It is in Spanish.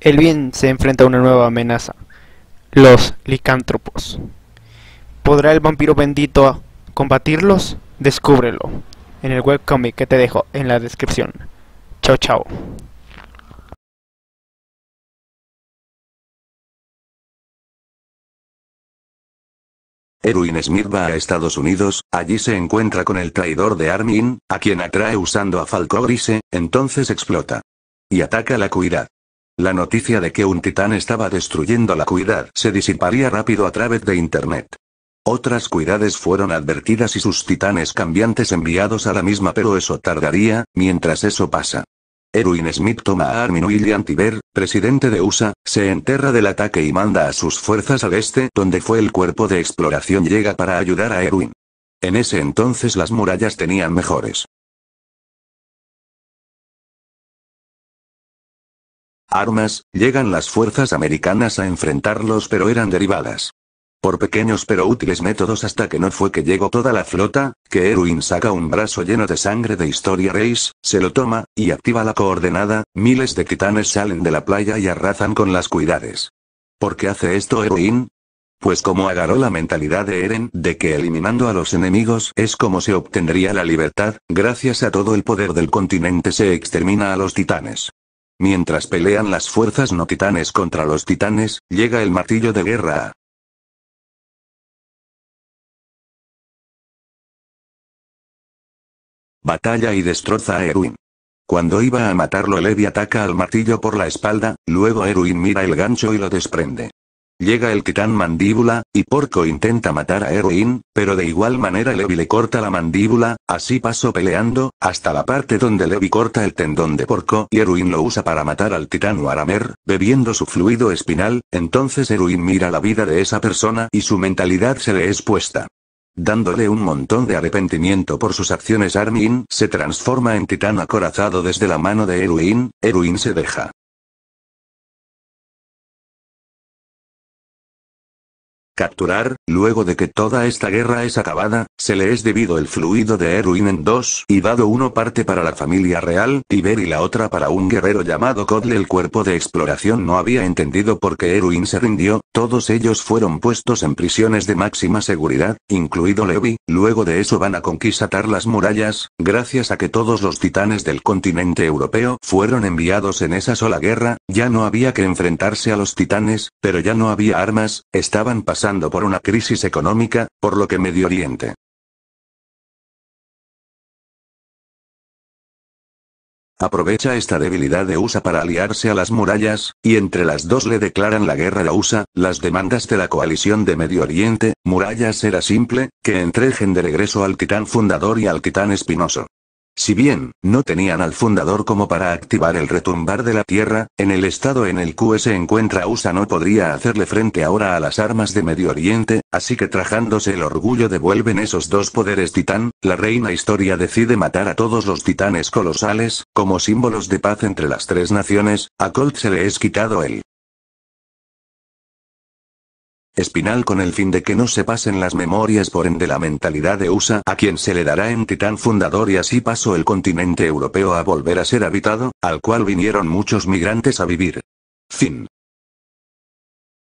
El bien se enfrenta a una nueva amenaza, los licántropos. ¿Podrá el vampiro bendito combatirlos? Descúbrelo en el webcomic que te dejo en la descripción. Chao, chao. Erwin Smith va a Estados Unidos, allí se encuentra con el traidor de Armin, a quien atrae usando a Falco Grise, entonces explota. Y ataca la cuidad. La noticia de que un titán estaba destruyendo la cuidad se disiparía rápido a través de Internet. Otras cuidades fueron advertidas y sus titanes cambiantes enviados a la misma pero eso tardaría, mientras eso pasa. Erwin Smith toma a Armin William Tiber, presidente de USA, se enterra del ataque y manda a sus fuerzas al este donde fue el cuerpo de exploración llega para ayudar a Erwin. En ese entonces las murallas tenían mejores armas, llegan las fuerzas americanas a enfrentarlos pero eran derivadas. Por pequeños pero útiles métodos hasta que no fue que llegó toda la flota, que Erwin saca un brazo lleno de sangre de Historia Reis, se lo toma, y activa la coordenada, miles de titanes salen de la playa y arrasan con las cuidades. ¿Por qué hace esto Erwin? Pues como agarró la mentalidad de Eren de que eliminando a los enemigos es como se obtendría la libertad, gracias a todo el poder del continente se extermina a los titanes. Mientras pelean las fuerzas no titanes contra los titanes, llega el martillo de guerra Batalla y destroza a Erwin. Cuando iba a matarlo Levi ataca al martillo por la espalda, luego Erwin mira el gancho y lo desprende. Llega el titán mandíbula, y Porco intenta matar a Erwin, pero de igual manera Levi le corta la mandíbula, así pasó peleando, hasta la parte donde Levi corta el tendón de Porco y Erwin lo usa para matar al titán Waramer, bebiendo su fluido espinal, entonces Erwin mira la vida de esa persona y su mentalidad se le expuesta. Dándole un montón de arrepentimiento por sus acciones Armin se transforma en titán acorazado desde la mano de Erwin, Eruin se deja. capturar, luego de que toda esta guerra es acabada, se le es debido el fluido de Erwin en dos y dado uno parte para la familia real, y y la otra para un guerrero llamado Codle. El cuerpo de exploración no había entendido por qué Erwin se rindió, todos ellos fueron puestos en prisiones de máxima seguridad, incluido Levi, luego de eso van a conquistar las murallas, gracias a que todos los titanes del continente europeo fueron enviados en esa sola guerra, ya no había que enfrentarse a los titanes, pero ya no había armas, estaban pasando por una crisis económica, por lo que Medio Oriente. Aprovecha esta debilidad de USA para aliarse a las murallas, y entre las dos le declaran la guerra a USA, las demandas de la coalición de Medio Oriente, murallas era simple, que entrejen de regreso al titán fundador y al titán espinoso. Si bien, no tenían al fundador como para activar el retumbar de la Tierra, en el estado en el que se encuentra USA no podría hacerle frente ahora a las armas de Medio Oriente, así que trajándose el orgullo devuelven esos dos poderes titán, la reina historia decide matar a todos los titanes colosales, como símbolos de paz entre las tres naciones, a Colt se le es quitado el Espinal con el fin de que no se pasen las memorias por ende la mentalidad de USA a quien se le dará en titán fundador y así pasó el continente europeo a volver a ser habitado, al cual vinieron muchos migrantes a vivir. Fin.